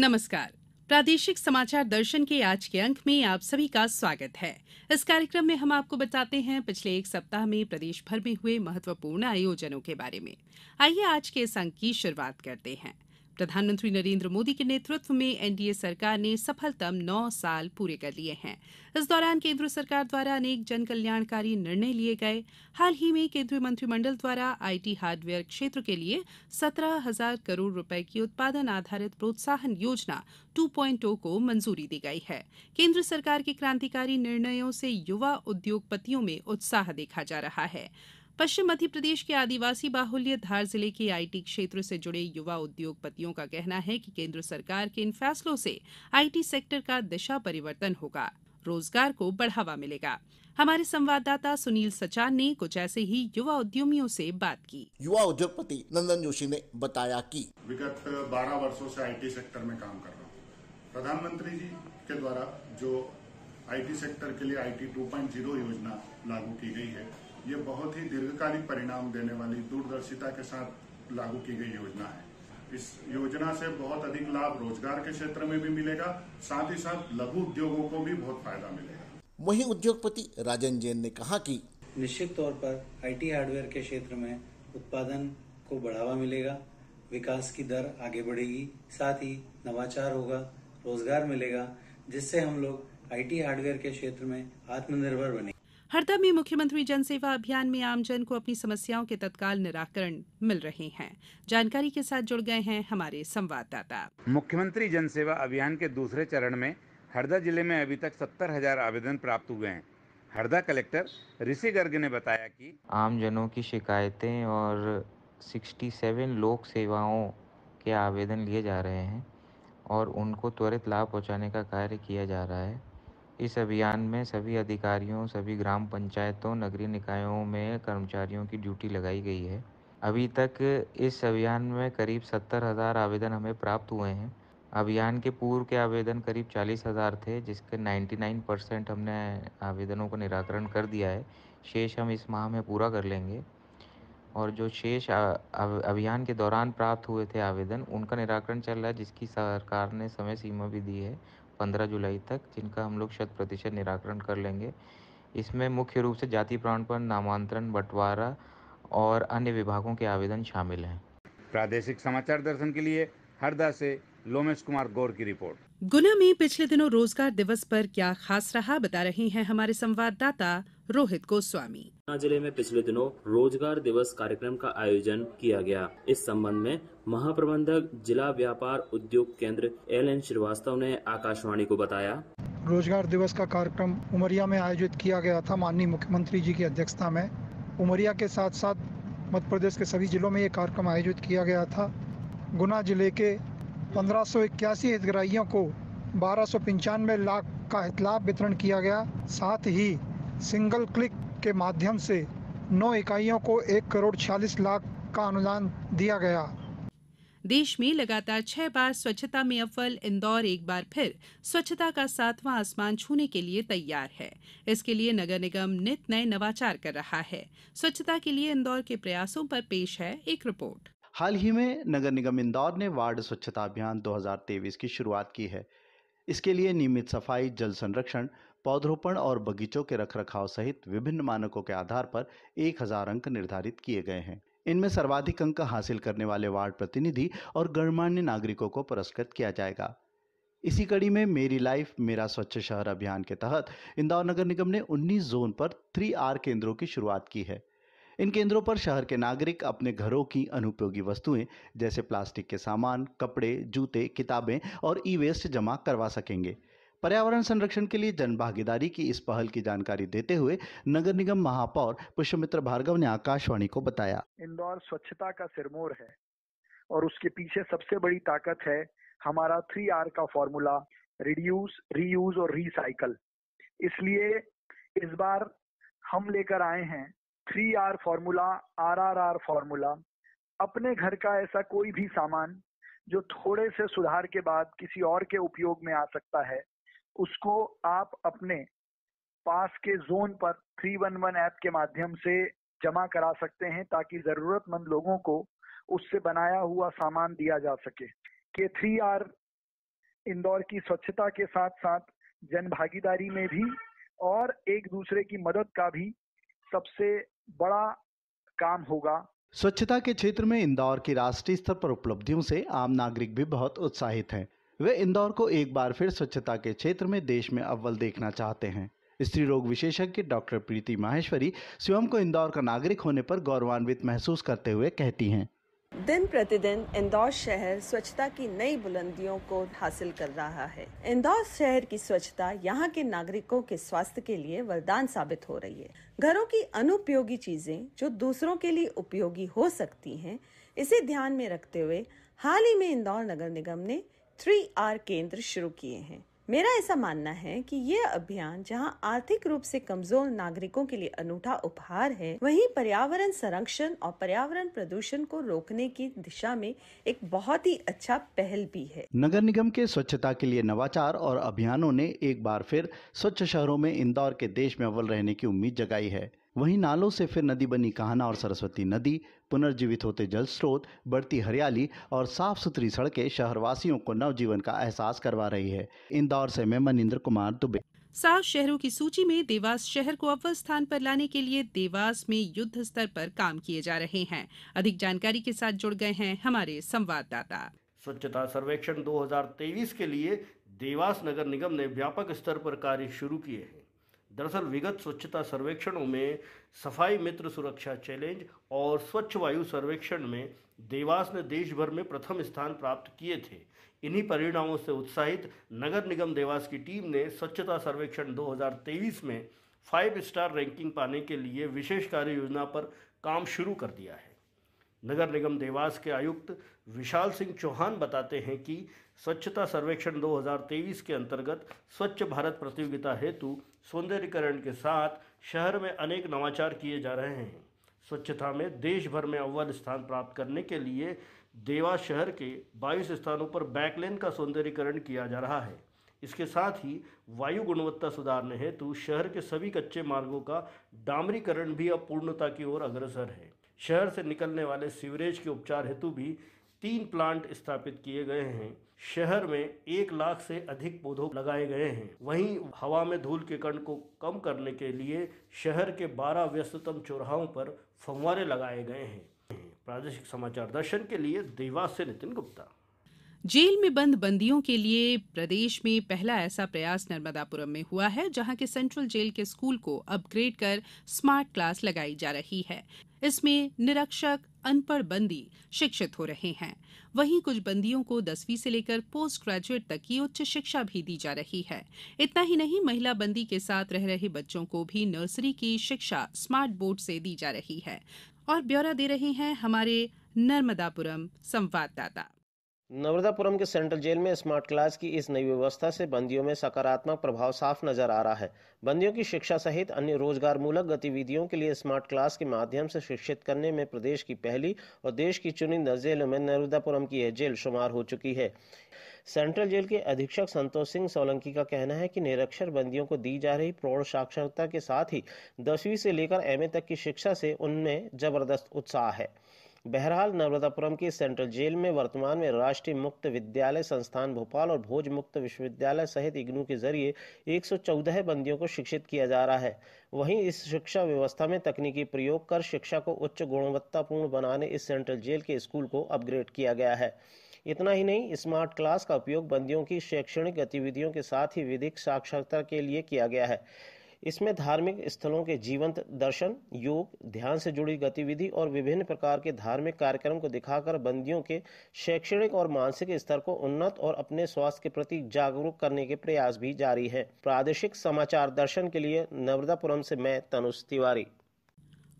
नमस्कार प्रादेशिक समाचार दर्शन के आज के अंक में आप सभी का स्वागत है इस कार्यक्रम में हम आपको बताते हैं पिछले एक सप्ताह में प्रदेश भर में हुए महत्वपूर्ण आयोजनों के बारे में आइए आज के इस अंक की शुरुआत करते हैं प्रधानमंत्री नरेन्द्र मोदी के नेतृत्व में एनडीए सरकार ने सफलतम नौ साल पूरे कर लिए हैं इस दौरान केंद्र सरकार द्वारा अनेक जन कल्याणकारी निर्णय लिये गये हाल ही में केंद्रीय मंत्रिमंडल द्वारा आईटी हार्डवेयर क्षेत्र के लिए सत्रह हजार करोड़ रूपये की उत्पादन आधारित प्रोत्साहन योजना 2.0 को मंजूरी दी गई है केन्द्र सरकार के क्रांतिकारी निर्णयों से युवा उद्योगपतियों में उत्साह देखा जा रहा है पश्चिम मध्य प्रदेश के आदिवासी बाहुल्य धार जिले के आईटी क्षेत्र से जुड़े युवा उद्योगपतियों का कहना है कि केंद्र सरकार के इन फैसलों से आईटी सेक्टर का दिशा परिवर्तन होगा रोजगार को बढ़ावा मिलेगा हमारे संवाददाता सुनील सचान ने कुछ ऐसे ही युवा उद्यमियों से बात की युवा उद्योगपति नंदन जोशी ने बताया कि विगत 12 वर्षों से आईटी सेक्टर में काम कर रहा हूँ प्रधानमंत्री जी के द्वारा जो आईटी सेक्टर के लिए आईटी 2.0 योजना लागू की गई है ये बहुत ही दीर्घकालिक परिणाम देने वाली दूरदर्शिता के साथ लागू की गई योजना है इस योजना से बहुत अधिक लाभ रोजगार के क्षेत्र में भी मिलेगा साथ ही साथ लघु उद्योगों को भी बहुत फायदा मिलेगा वही उद्योगपति राजन जैन ने कहा कि निश्चित तौर पर आईटी हार्डवेयर के क्षेत्र में उत्पादन को बढ़ावा मिलेगा विकास की दर आगे बढ़ेगी साथ ही नवाचार होगा रोजगार मिलेगा जिससे हम लोग आईटी हार्डवेयर के क्षेत्र में आत्मनिर्भर बने हरदा में मुख्यमंत्री जनसेवा अभियान में आमजन को अपनी समस्याओं के तत्काल निराकरण मिल रहे हैं जानकारी के साथ जुड़ गए हैं हमारे संवाददाता मुख्यमंत्री जनसेवा अभियान के दूसरे चरण में हरदा जिले में अभी तक सत्तर हजार आवेदन प्राप्त हुए हैं हरदा कलेक्टर ऋषि गर्ग ने बताया कि आमजनों की शिकायतें और 67 लोक सेवाओं के आवेदन लिए जा रहे हैं और उनको त्वरित लाभ पहुंचाने का कार्य किया जा रहा है इस अभियान में सभी अधिकारियों सभी ग्राम पंचायतों नगरीय निकायों में कर्मचारियों की ड्यूटी लगाई गई है अभी तक इस अभियान में करीब सत्तर हज़ार आवेदन हमें प्राप्त हुए हैं अभियान के पूर्व के आवेदन करीब चालीस हज़ार थे जिसके नाइन्टी नाइन परसेंट हमने आवेदनों को निराकरण कर दिया है शेष हम इस माह में पूरा कर लेंगे और जो शेष अभियान के दौरान प्राप्त हुए थे आवेदन उनका निराकरण चल रहा है जिसकी सरकार ने समय सीमा भी दी है पंद्रह जुलाई तक जिनका हम लोग शत प्रतिशत निराकरण कर लेंगे इसमें मुख्य रूप से जाति प्राणपण नामांतरण बंटवारा और अन्य विभागों के आवेदन शामिल हैं प्रादेशिक समाचार दर्शन के लिए हरदा से लोमेश कुमार गौर की रिपोर्ट गुना में पिछले दिनों रोजगार दिवस पर क्या खास रहा बता रहे हैं हमारे संवाददाता रोहित गोस्वामी गुना जिले में पिछले दिनों रोजगार दिवस कार्यक्रम का आयोजन किया गया इस संबंध में महाप्रबंधक जिला व्यापार उद्योग केंद्र एल एन श्रीवास्तव ने आकाशवाणी को बताया रोजगार दिवस का कार्यक्रम उमरिया में आयोजित किया गया था माननीय मुख्यमंत्री जी की अध्यक्षता में उमरिया के साथ साथ मध्य प्रदेश के सभी जिलों में ये कार्यक्रम आयोजित किया गया था गुना जिले के पंद्रह सौ हितग्राहियों को बारह सौ पंचानवे लाख का हितलाभ वितरण किया गया साथ ही सिंगल क्लिक के माध्यम से नौ इकाइयों को एक करोड़ छियालीस लाख का अनुदान दिया गया देश में लगातार छह बार स्वच्छता में अव्वल इंदौर एक बार फिर स्वच्छता का सातवां आसमान छूने के लिए तैयार है इसके लिए नगर निगम नित नए नवाचार कर रहा है स्वच्छता के लिए इंदौर के प्रयासों पर पेश है एक रिपोर्ट हाल ही में नगर निगम इंदौर ने वार्ड स्वच्छता अभियान 2023 की शुरुआत की है इसके लिए नियमित सफाई जल संरक्षण पौधरोपण और बगीचों के रखरखाव सहित विभिन्न मानकों के आधार पर 1000 अंक निर्धारित किए गए हैं इनमें सर्वाधिक अंक हासिल करने वाले वार्ड प्रतिनिधि और गणमान्य नागरिकों को पुरस्कृत किया जाएगा इसी कड़ी में मेरी लाइफ मेरा स्वच्छ शहर अभियान के तहत इंदौर नगर निगम ने 19 जोन पर थ्री आर केंद्रों की शुरुआत की है इन केंद्रों पर शहर के नागरिक अपने घरों की अनुपयोगी वस्तुएं जैसे प्लास्टिक के सामान कपड़े जूते किताबें और ई वेस्ट जमा करवा सकेंगे पर्यावरण संरक्षण के लिए जनभागीदारी की इस पहल की जानकारी देते हुए नगर निगम महापौर पुष्पमित्र भार्गव ने आकाशवाणी को बताया इंदौर स्वच्छता का सिरमोर है और उसके पीछे सबसे बड़ी ताकत है हमारा थ्री आर का फॉर्मूला रिड्यूस रीयूज और रिसाइकल इसलिए इस बार हम लेकर आए हैं three R formula R R R formula अपने घर का ऐसा कोई भी सामान जो थोड़े से सुधार के बाद किसी और के उपयोग में आ सकता है उसको आप अपने पास के जोन पर 311 ऐप के माध्यम से जमा करा सकते हैं ताकि जरूरतमंद लोगों को उससे बनाया हुआ सामान दिया जा सके के थ्री आर इंदौर की स्वच्छता के साथ साथ जन भागीदारी में भी और एक दूसरे की मदद का भी सबसे बड़ा काम होगा स्वच्छता के क्षेत्र में इंदौर की राष्ट्रीय स्तर पर उपलब्धियों से आम नागरिक भी बहुत उत्साहित हैं वे इंदौर को एक बार फिर स्वच्छता के क्षेत्र में देश में अव्वल देखना चाहते हैं स्त्री रोग विशेषज्ञ डॉक्टर प्रीति माहेश्वरी स्वयं को इंदौर का नागरिक होने पर गौरवान्वित महसूस करते हुए कहती हैं दिन प्रतिदिन इंदौर शहर स्वच्छता की नई बुलंदियों को हासिल कर रहा है इंदौर शहर की स्वच्छता यहाँ के नागरिकों के स्वास्थ्य के लिए वरदान साबित हो रही है घरों की अनुपयोगी चीजें जो दूसरों के लिए उपयोगी हो सकती हैं, इसे ध्यान में रखते हुए हाल ही में इंदौर नगर निगम ने थ्री आर केंद्र शुरू किए हैं मेरा ऐसा मानना है कि ये अभियान जहां आर्थिक रूप से कमजोर नागरिकों के लिए अनूठा उपहार है वहीं पर्यावरण संरक्षण और पर्यावरण प्रदूषण को रोकने की दिशा में एक बहुत ही अच्छा पहल भी है नगर निगम के स्वच्छता के लिए नवाचार और अभियानों ने एक बार फिर स्वच्छ शहरों में इंदौर के देश में अव्वल रहने की उम्मीद जगाई है वहीं नालों से फिर नदी बनी कहाना और सरस्वती नदी पुनर्जीवित होते जल स्रोत बढ़ती हरियाली और साफ सुथरी सड़कें शहरवासियों को नवजीवन का एहसास करवा रही है इंदौर से मैं मनिंद्र कुमार दुबे सात शहरों की सूची में देवास शहर को अव्वल स्थान पर लाने के लिए देवास में युद्ध स्तर पर काम किए जा रहे हैं अधिक जानकारी के साथ जुड़ गए हैं हमारे संवाददाता स्वच्छता सर्वेक्षण 2023 के लिए देवास नगर निगम ने व्यापक स्तर पर कार्य शुरू किए हैं दरअसल विगत स्वच्छता सर्वेक्षणों में सफाई मित्र सुरक्षा चैलेंज और स्वच्छ वायु सर्वेक्षण में देवास ने देश भर में प्रथम स्थान प्राप्त किए थे इन्हीं परिणामों से उत्साहित नगर निगम देवास की टीम ने स्वच्छता सर्वेक्षण 2023 में फाइव स्टार रैंकिंग पाने के लिए विशेष कार्य योजना पर काम शुरू कर दिया है नगर निगम देवास के आयुक्त विशाल सिंह चौहान बताते हैं कि स्वच्छता सर्वेक्षण 2023 के अंतर्गत स्वच्छ भारत प्रतियोगिता हेतु सौंदर्यकरण के साथ शहर में अनेक नवाचार किए जा रहे हैं स्वच्छता में देश भर में अव्वल स्थान प्राप्त करने के लिए देवा शहर के 22 स्थानों पर बैकलेन का सौंदर्यकरण किया जा रहा है इसके साथ ही वायु गुणवत्ता सुधारने हेतु शहर के सभी कच्चे मार्गों का डामरीकरण भी अब पूर्णता की ओर अग्रसर है शहर से निकलने वाले सीवरेज के उपचार हेतु भी तीन प्लांट स्थापित किए गए हैं शहर में एक लाख से अधिक पौधों लगाए गए हैं वहीं हवा में धूल के कण को कम करने के लिए शहर के 12 व्यस्ततम चौराहों पर फंवारे लगाए गए हैं प्रादेशिक समाचार दर्शन के लिए देवास से नितिन गुप्ता जेल में बंद बंदियों के लिए प्रदेश में पहला ऐसा प्रयास नर्मदापुरम में हुआ है जहां के सेंट्रल जेल के स्कूल को अपग्रेड कर स्मार्ट क्लास लगाई जा रही है इसमें निरक्षक अनपढ़ बंदी शिक्षित हो रहे हैं वहीं कुछ बंदियों को दसवीं से लेकर पोस्ट ग्रेजुएट तक की उच्च शिक्षा भी दी जा रही है इतना ही नहीं महिला बंदी के साथ रह रहे बच्चों को भी नर्सरी की शिक्षा स्मार्ट बोर्ड से दी जा रही है और ब्यौरा दे रहे हैं हमारे नर्मदापुरम संवाददाता नवरदापुरम के सेंट्रल जेल में स्मार्ट क्लास की इस नई व्यवस्था से बंदियों में सकारात्मक प्रभाव साफ नजर आ रहा है बंदियों की शिक्षा सहित अन्य रोजगारमूलक गतिविधियों के लिए स्मार्ट क्लास के माध्यम से शिक्षित करने में प्रदेश की पहली और देश की चुनिंदा जेलों में नर्मदापुरम की यह जेल शुमार हो चुकी है सेंट्रल जेल के अधीक्षक संतोष सिंह सोलंकी का कहना है कि निरक्षर बंदियों को दी जा रही प्रौढ़ साक्षरता के साथ ही दसवीं से लेकर एमए तक की शिक्षा से उनमें जबरदस्त उत्साह है बहरहाल नर्मदापुरम की सेंट्रल जेल में वर्तमान में राष्ट्रीय मुक्त विद्यालय संस्थान भोपाल और भोज मुक्त विश्वविद्यालय सहित इग्नू के जरिए 114 बंदियों को शिक्षित किया जा रहा है वहीं इस शिक्षा व्यवस्था में तकनीकी प्रयोग कर शिक्षा को उच्च गुणवत्तापूर्ण बनाने इस सेंट्रल जेल के स्कूल को अपग्रेड किया गया है इतना ही नहीं स्मार्ट क्लास का उपयोग बंदियों की शैक्षणिक गतिविधियों के साथ ही विधिक साक्षरता के लिए किया गया है इसमें धार्मिक स्थलों के जीवंत दर्शन योग ध्यान से जुड़ी गतिविधि और विभिन्न प्रकार के धार्मिक कार्यक्रम को दिखाकर बंदियों के शैक्षणिक और मानसिक स्तर को उन्नत और अपने स्वास्थ्य के प्रति जागरूक करने के प्रयास भी जारी है प्रादेशिक समाचार दर्शन के लिए नर्मदापुरम से मैं तनुष तिवारी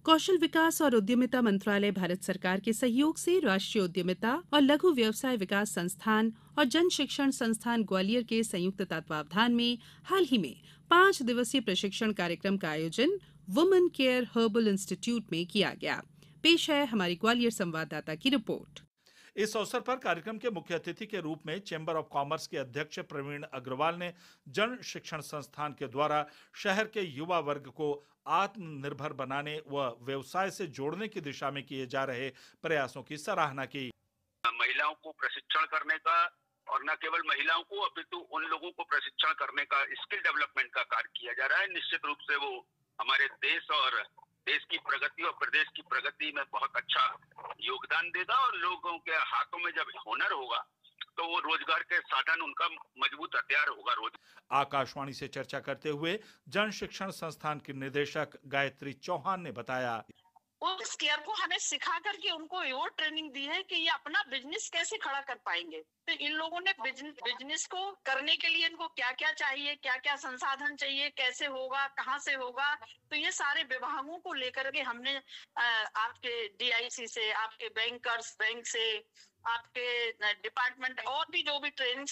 कौशल विकास और उद्यमिता मंत्रालय भारत सरकार के सहयोग से राष्ट्रीय उद्यमिता और लघु व्यवसाय विकास संस्थान और जन शिक्षण संस्थान ग्वालियर के संयुक्त तत्वावधान में हाल ही में पांच दिवसीय प्रशिक्षण कार्यक्रम का आयोजन वुमन केयर हर्बल इंस्टीट्यूट में किया गया पेश है हमारी ग्वालियर संवाददाता की रिपोर्ट इस अवसर पर कार्यक्रम के मुख्य अतिथि के रूप में चैम्बर ऑफ कॉमर्स के अध्यक्ष प्रवीण अग्रवाल ने जन शिक्षण संस्थान के द्वारा शहर के युवा वर्ग को आत्मनिर्भर बनाने व व्यवसाय से जोड़ने की दिशा में किए जा रहे प्रयासों की सराहना की महिलाओं को प्रशिक्षण करने का और न केवल महिलाओं को अपितु तो उन लोगों को प्रशिक्षण करने का स्किल डेवलपमेंट का कार्य किया जा रहा है निश्चित रूप से वो हमारे देश और देश की प्रगति और प्रदेश की प्रगति में बहुत अच्छा योगदान देगा और लोगों के हाथों में जब हुनर होगा तो वो रोजगार के साधन उनका मजबूत हथियार होगा रोज आकाशवाणी से चर्चा करते हुए जन शिक्षण संस्थान के निदेशक गायत्री चौहान ने बताया उस केयर को हमें सिखा करके उनको वो ट्रेनिंग दी है कि ये अपना बिजनेस कैसे खड़ा कर पाएंगे तो इन लोगों ने बिजनेस को करने के लिए इनको क्या क्या चाहिए क्या क्या संसाधन चाहिए कैसे होगा कहाँ से होगा तो ये सारे विभागों को लेकर के हमने आपके डीआईसी से आपके बैंकर्स बैंक से आपके डिपार्टमेंट और भी जो भी ट्रेनिंग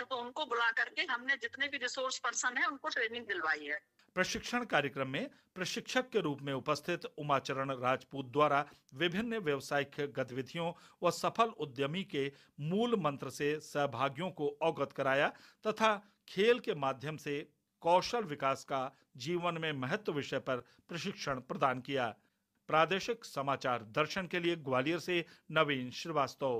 तो उनको बुला करके हमने जितने भी रिसोर्स पर्सन है उनको ट्रेनिंग दिलवाई है प्रशिक्षण कार्यक्रम में प्रशिक्षक के रूप में उपस्थित उमाचरण राजपूत द्वारा विभिन्न व्यवसायिक गतिविधियों व सफल उद्यमी के मूल मंत्र से सहभागियों को अवगत कराया तथा खेल के माध्यम से कौशल विकास का जीवन में महत्व विषय पर प्रशिक्षण प्रदान किया प्रादेशिक समाचार दर्शन के लिए ग्वालियर से नवीन श्रीवास्तव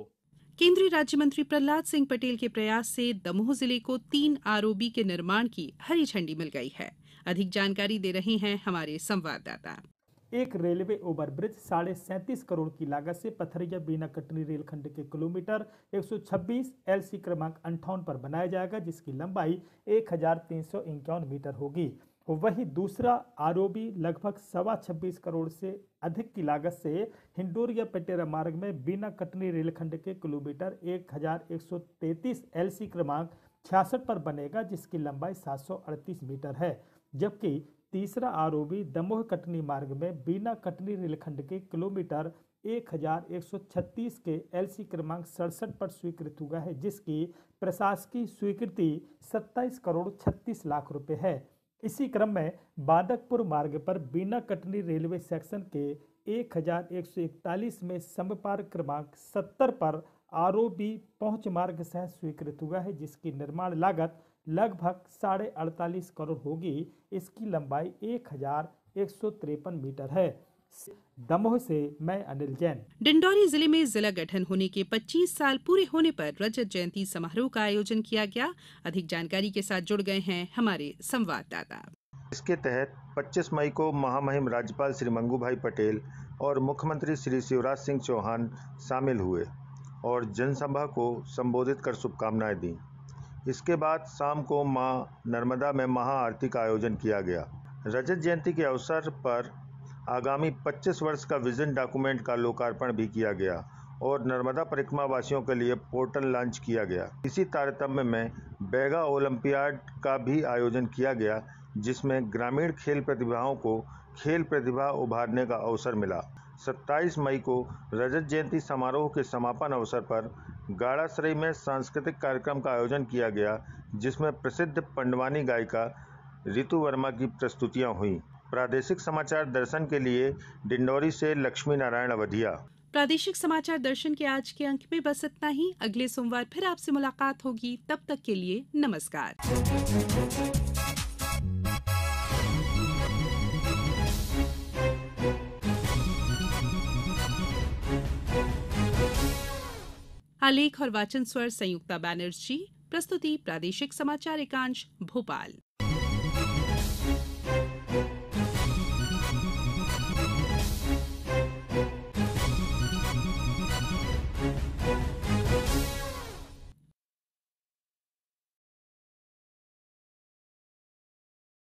केंद्रीय राज्य मंत्री प्रहलाद सिंह पटेल के प्रयास से दमोह जिले को तीन आरओबी के निर्माण की हरी झंडी मिल गई है अधिक जानकारी दे रहे हैं हमारे संवाददाता एक रेलवे ओवरब्रिज साढ़े सैंतीस करोड़ की लागत से पथरिया बीना कटनी रेलखंड के किलोमीटर 126 एलसी क्रमांक अंठावन पर बनाया जाएगा जिसकी लंबाई एक मीटर होगी वही दूसरा आरओबी लगभग सवा छब्बीस करोड़ से अधिक की लागत से हिंडोरिया या पेटेरा मार्ग में बिना कटनी रेलखंड के किलोमीटर एक एक हजार सौ 1133 एलसी क्रमांक छियासठ पर बनेगा जिसकी लंबाई सात मीटर है जबकि तीसरा आरओबी दमोह कटनी मार्ग में बिना कटनी रेलखंड के किलोमीटर 1136 के एलसी क्रमांक सड़सठ पर स्वीकृत हुआ है जिसकी प्रशासकीय स्वीकृति 27 करोड़ 36 लाख रुपए है इसी क्रम में बादकपुर मार्ग पर बिना कटनी रेलवे सेक्शन के 1141 में समपार क्रमांक 70 पर आरओबी पहुंच मार्ग सह स्वीकृत हुआ है जिसकी निर्माण लागत लगभग साढ़े अड़तालीस करोड़ होगी इसकी लंबाई एक हजार एक सौ तिरपन मीटर है दमोह से मैं अनिल जैन डिंडौरी जिले में जिला गठन होने के 25 साल पूरे होने पर रजत जयंती समारोह का आयोजन किया गया अधिक जानकारी के साथ जुड़ गए हैं हमारे संवाददाता इसके तहत 25 मई को महामहिम राज्यपाल श्री मंगू भाई पटेल और मुख्यमंत्री श्री शिवराज सिंह चौहान शामिल हुए और जनसभा को संबोधित कर शुभकामनाएं दी इसके बाद शाम को माँ नर्मदा में महाआरती का आयोजन किया गया रजत जयंती के अवसर पर आगामी 25 वर्ष का विजन डॉक्यूमेंट का लोकार्पण भी किया गया और नर्मदा परिक्रमा वासियों के लिए पोर्टल लॉन्च किया गया इसी तारतम्य में बैगा ओलंपियाड का भी आयोजन किया गया जिसमें ग्रामीण खेल प्रतिभाओं को खेल प्रतिभा उभारने का अवसर मिला 27 मई को रजत जयंती समारोह के समापन अवसर पर गाड़ाश्रय में सांस्कृतिक कार्यक्रम का आयोजन किया गया जिसमें प्रसिद्ध पंडवानी गायिका रितु वर्मा की प्रस्तुतियां हुई प्रादेशिक समाचार दर्शन के लिए डिंडोरी से लक्ष्मी नारायण अवधिया प्रादेशिक समाचार दर्शन के आज के अंक में बस इतना ही अगले सोमवार फिर आपसे मुलाकात होगी तब तक के लिए नमस्कार आलेख और वाचन स्वर संयुक्ता बैनर्जी प्रस्तुति प्रादेशिक समाचार एकांश भोपाल